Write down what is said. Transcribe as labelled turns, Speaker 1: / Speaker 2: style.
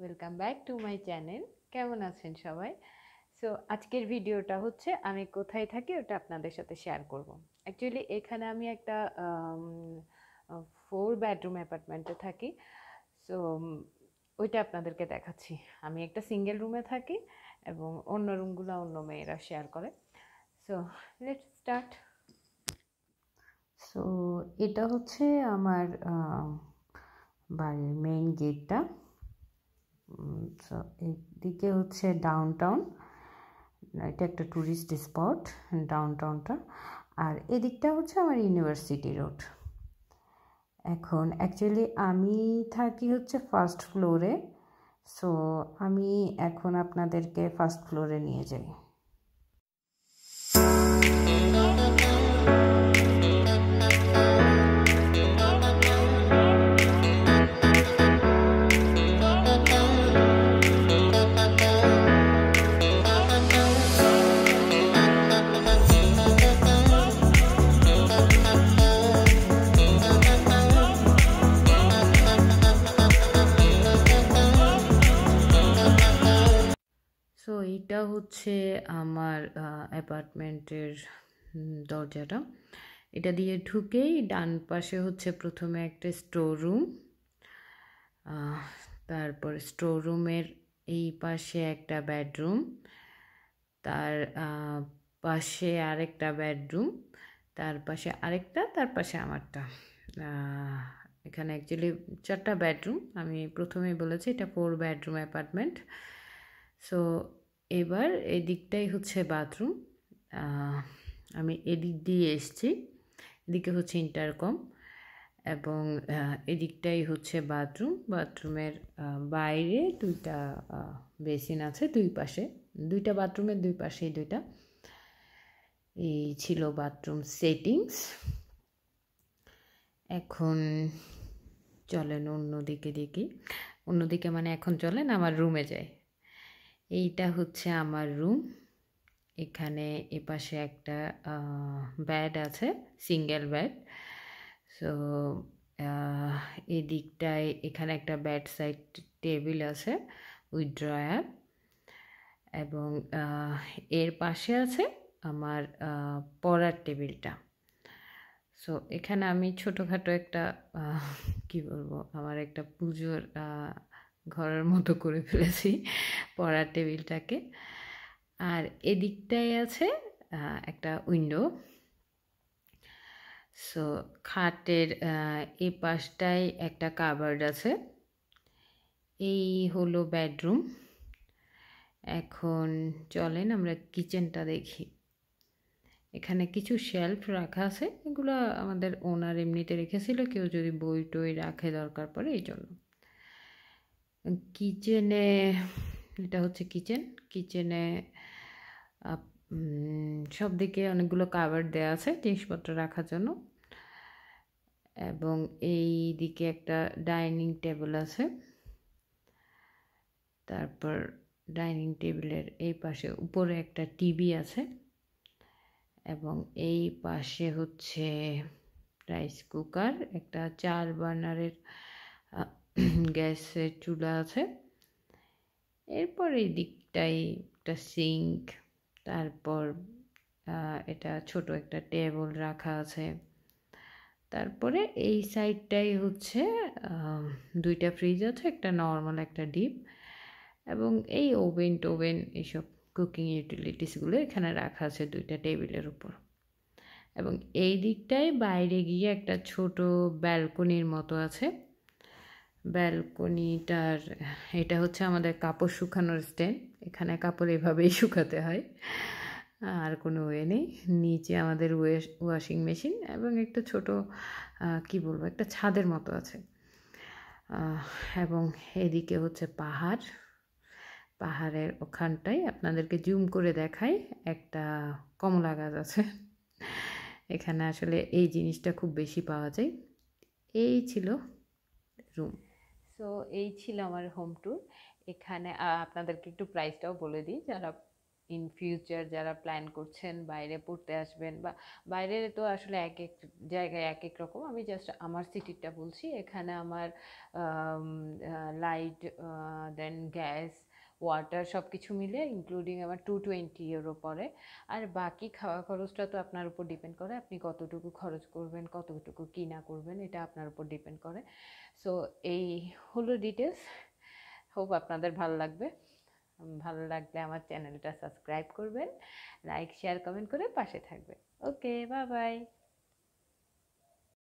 Speaker 1: Welcome back to my channel কেমন আছেন সবাই সো আজকের ভিডিওটা হচ্ছে আমি কোথায় থাকি ওটা আপনাদের সাথে শেয়ার করব। অ্যাকচুয়ালি এখানে আমি একটা ফোর বেডরুম অ্যাপার্টমেন্টে থাকি সো ওইটা আপনাদেরকে দেখাচ্ছি আমি একটা সিঙ্গেল রুমে থাকি এবং অন্য রুমগুলো অন্য মেয়েরা শেয়ার করে সো লেট স্টার্ট সো এটা হচ্ছে আমার বাড়ির মেইন গেটটা তো আচ্ছা, এদিকে হচ্ছে ডাউন টাউন এটা একটা ট্যুরিস্ট স্পট ডাউন টাউনটা আর এদিকটা হচ্ছে আমার ইউনিভার্সিটি রোড এখন অ্যাকচুয়ালি আমি থাকি হচ্ছে ফার্স্ট ফ্লোরে সো আমি এখন আপনাদেরকে ফার্স্ট ফ্লোরে নিয়ে যাই সো এইটা হচ্ছে আমার অ্যাপার্টমেন্টের দরজাটা এটা দিয়ে ঢুকেই ডান পাশে হচ্ছে প্রথমে একটা স্টোর রুম তারপর স্টোর রুমের এই পাশে একটা বেডরুম তার পাশে আরেকটা বেডরুম তার পাশে আরেকটা তার পাশে আমারটা এখানে অ্যাকচুয়ালি চারটা বেডরুম আমি প্রথমেই বলেছি এটা ফোর বেডরুম অ্যাপার্টমেন্ট সো এবার এদিকটাই হচ্ছে বাথরুম আমি এদিক দিয়ে এসছি এদিকে হচ্ছে ইন্টারকম এবং এদিকটাই হচ্ছে বাথরুম বাথরুমের বাইরে দুইটা বেসিন আছে দুই পাশে দুইটা বাথরুমের দুই পাশেই দুইটা এই ছিল বাথরুম সেটিংস এখন চলেন অন্যদিকে দেখি অন্যদিকে মানে এখন চলেন আমার রুমে যাই এইটা হচ্ছে আমার রুম এখানে এপাশে একটা ব্যাড আছে সিঙ্গেল ব্যাড সো এদিকটায় এখানে একটা ব্যাড সাইড টেবিল আছে উইথ ড্রয়ার এবং এর পাশে আছে আমার পড়ার টেবিলটা সো এখানে আমি ছোটোখাটো একটা কি বলবো আমার একটা পুজোর ঘরের মতো করে ফেলেছি পড়ার টেবিলটাকে আর এদিকটাই আছে একটা উইন্ডো সো খাটের এ পাশটায় একটা কাবার্ড আছে এই হলো বেডরুম এখন চলেন আমরা কিচেনটা দেখি এখানে কিছু শেলফ রাখা আছে এগুলো আমাদের ওনার এমনিতে রেখেছিল কেউ যদি বই টই রাখে দরকার পড়ে এই জন্য কিচেনে এটা হচ্ছে কিচেন কিচেনে সব দিকে অনেকগুলো কাভার দেওয়া আছে জিনিসপত্র রাখার জন্য এবং এই দিকে একটা ডাইনিং টেবিল আছে তারপর ডাইনিং টেবিলের এই পাশে উপরে একটা টিভি আছে এবং এই পাশে হচ্ছে রাইস কুকার একটা চার বার্নারের গ্যাসের চুলা আছে এরপর এই দিকটাই একটা সিঙ্ক তারপর এটা ছোট একটা টেবল রাখা আছে তারপরে এই সাইডটাই হচ্ছে দুইটা ফ্রিজ আছে একটা নর্মাল একটা ডিপ এবং এই ওভেন টোভেন এইসব কুকিং ইউটিলিটিসগুলো এখানে রাখা আছে দুইটা টেবিলের উপর এবং এই দিকটায় বাইরে গিয়ে একটা ছোট ব্যালকনির মতো আছে ব্যালকনিটার এটা হচ্ছে আমাদের কাপড় শুকানোর স্ট্যান্ড এখানে কাপড় এভাবেই শুকাতে হয় আর কোনো ওয়ে নেই নিচে আমাদের ওয়ে ওয়াশিং মেশিন এবং একটা ছোট কি বলবো একটা ছাদের মতো আছে এবং এদিকে হচ্ছে পাহাড় পাহাড়ের ওখানটাই আপনাদেরকে জুম করে দেখাই একটা কমলা গাছ আছে এখানে আসলে এই জিনিসটা খুব বেশি পাওয়া যায় এই ছিল রুম সো এই ছিল আমার হোম ট্যুর এখানে আপনাদেরকে একটু প্রাইসটাও বলে দিই যারা ইন ফিউচার যারা প্ল্যান করছেন বাইরে পড়তে আসবেন বা বাইরে তো আসলে এক এক জায়গায় এক এক রকম আমি জাস্ট আমার সিটিটা বলছি এখানে আমার লাইট দেন গ্যাস ওয়াটার সব কিছু মিলে ইনক্লুডিং আমার টু টোয়েন্টি ইউরো পড়ে আর বাকি খাওয়া খরচটা তো আপনার উপর ডিপেন্ড করে আপনি কতটুকু খরচ করবেন কতটুকু কিনা করবেন এটা আপনার উপর ডিপেন্ড করে সো এই হলো ডিটেলস হোপ আপনাদের ভালো লাগবে ভালো লাগলে আমার চ্যানেলটা সাবস্ক্রাইব করবেন লাইক শেয়ার কমেন্ট করে পাশে থাকবেন ওকে বা বাই